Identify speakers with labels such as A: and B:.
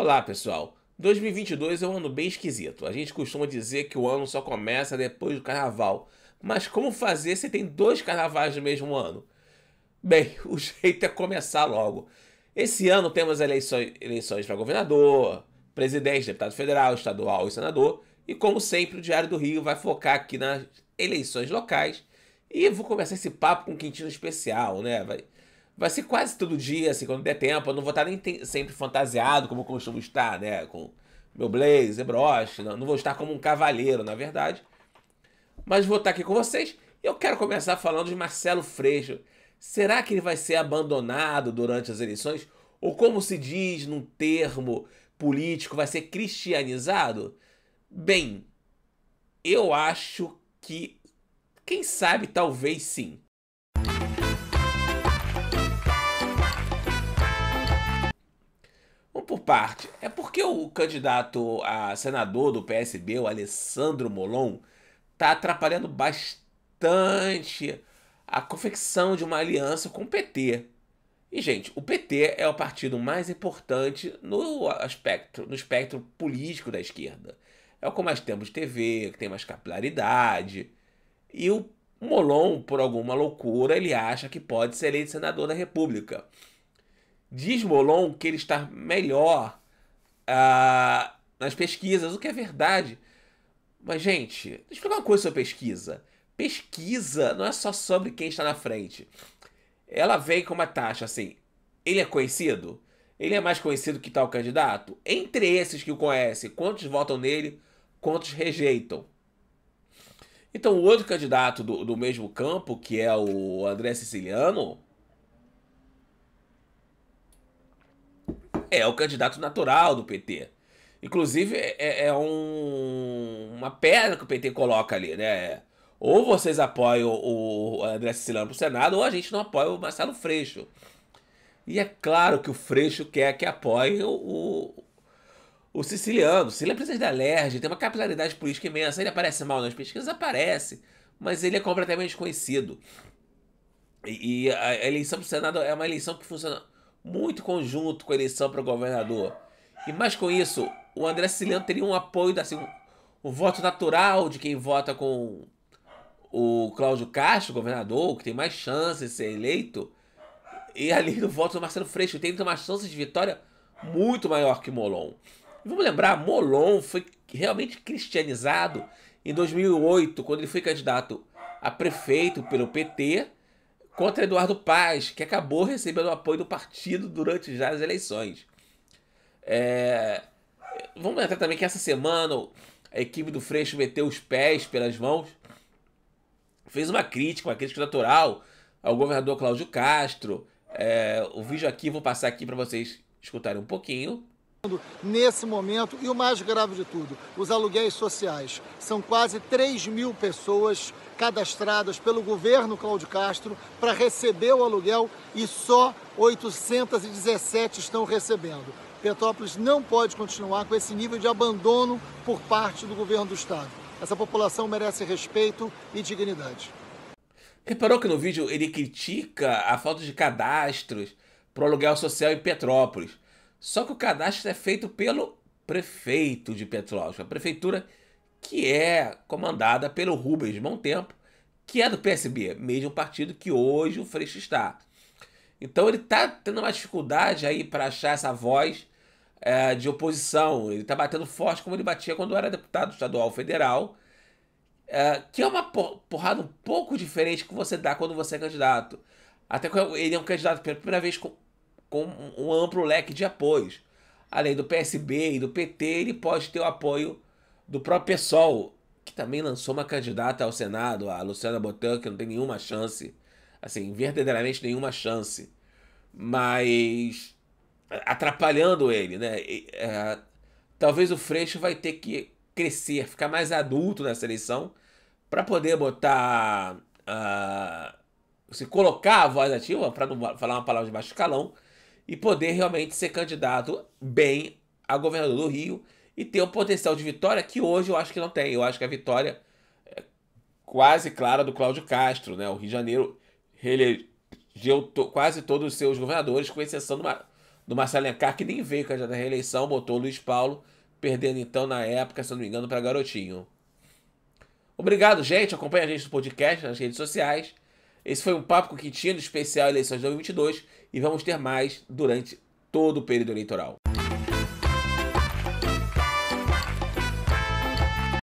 A: Olá, pessoal. 2022 é um ano bem esquisito. A gente costuma dizer que o ano só começa depois do carnaval. Mas como fazer se tem dois carnavais no mesmo ano? Bem, o jeito é começar logo. Esse ano temos eleições, eleições para governador, presidente, deputado federal, estadual e senador. E como sempre, o Diário do Rio vai focar aqui nas eleições locais. E vou começar esse papo com um quintino especial, né? Vai Vai ser quase todo dia, assim, quando der tempo. Eu não vou estar nem sempre fantasiado, como eu costumo estar, né? Com meu blazer, broche. Não, não vou estar como um cavaleiro, na verdade. Mas vou estar aqui com vocês. E eu quero começar falando de Marcelo Freixo. Será que ele vai ser abandonado durante as eleições? Ou como se diz num termo político, vai ser cristianizado? Bem, eu acho que... Quem sabe, talvez sim. parte. É porque o candidato a senador do PSB, o Alessandro Molon, está atrapalhando bastante a confecção de uma aliança com o PT. E, gente, o PT é o partido mais importante no no espectro político da esquerda. É o que mais temos de TV, que tem mais capilaridade. E o Molon, por alguma loucura, ele acha que pode ser eleito senador da República diz Molon que ele está melhor ah, nas pesquisas, o que é verdade. Mas, gente, deixa eu falar uma coisa sobre pesquisa. Pesquisa não é só sobre quem está na frente. Ela vem com uma taxa assim. Ele é conhecido? Ele é mais conhecido que tal candidato? Entre esses que o conhecem, quantos votam nele? Quantos rejeitam? Então, o outro candidato do, do mesmo campo, que é o André Siciliano, É, é o candidato natural do PT. Inclusive, é, é, é um, uma pedra que o PT coloca ali, né? Ou vocês apoiam o André Siciliano para o Senado, ou a gente não apoia o Marcelo Freixo. E é claro que o Freixo quer que apoie o, o, o siciliano. O Siciliano é presidente da LERJ, tem uma capilaridade política imensa. Ele aparece mal nas pesquisas? Aparece. Mas ele é completamente desconhecido. E, e a eleição para o Senado é uma eleição que funciona muito conjunto com a eleição para governador. E mais com isso, o André Siciliano teria um apoio, assim, um, um voto natural de quem vota com o Cláudio Castro, governador, que tem mais chances de ser eleito, e ali no voto do Marcelo Freixo, que tem uma chance de vitória muito maior que Molon. E vamos lembrar, Molon foi realmente cristianizado em 2008, quando ele foi candidato a prefeito pelo PT, contra Eduardo Paz, que acabou recebendo o apoio do partido durante já as eleições. É... Vamos lembrar também que essa semana a equipe do Freixo meteu os pés pelas mãos, fez uma crítica, uma crítica natural ao governador Cláudio Castro. É... O vídeo aqui, vou passar aqui para vocês escutarem um pouquinho nesse momento e o mais grave de tudo, os aluguéis sociais. São quase 3 mil pessoas cadastradas pelo governo Cláudio Castro para receber o aluguel e só 817 estão recebendo. Petrópolis não pode continuar com esse nível de abandono por parte do governo do estado. Essa população merece respeito e dignidade. Reparou que no vídeo ele critica a falta de cadastros para o aluguel social em Petrópolis. Só que o cadastro é feito pelo prefeito de Petrópolis, a prefeitura que é comandada pelo Rubens Montempo, que é do PSB, mesmo partido que hoje o Freixo está. Então ele está tendo uma dificuldade aí para achar essa voz é, de oposição. Ele está batendo forte como ele batia quando era deputado estadual federal, é, que é uma porrada um pouco diferente que você dá quando você é candidato. Até que ele é um candidato pela primeira vez com um amplo leque de apoios. Além do PSB e do PT, ele pode ter o apoio do próprio PSOL, que também lançou uma candidata ao Senado, a Luciana Botan, que não tem nenhuma chance, assim, verdadeiramente nenhuma chance, mas atrapalhando ele, né? E, é, talvez o Freixo vai ter que crescer, ficar mais adulto nessa eleição, para poder botar. Uh, se colocar a voz ativa, para não falar uma palavra de baixo calão, e poder realmente ser candidato bem a governador do Rio e ter o um potencial de vitória que hoje eu acho que não tem. Eu acho que a vitória é quase clara do Cláudio Castro, né? O Rio de Janeiro reelegeu to quase todos os seus governadores, com exceção do, do Marcelo Lencar, que nem veio candidato à reeleição, botou o Luiz Paulo, perdendo então na época, se não me engano, para Garotinho. Obrigado, gente. Acompanhe a gente no podcast, nas redes sociais. Esse foi um Papo com Quintino, especial Eleições 2022 e vamos ter mais durante todo o período eleitoral.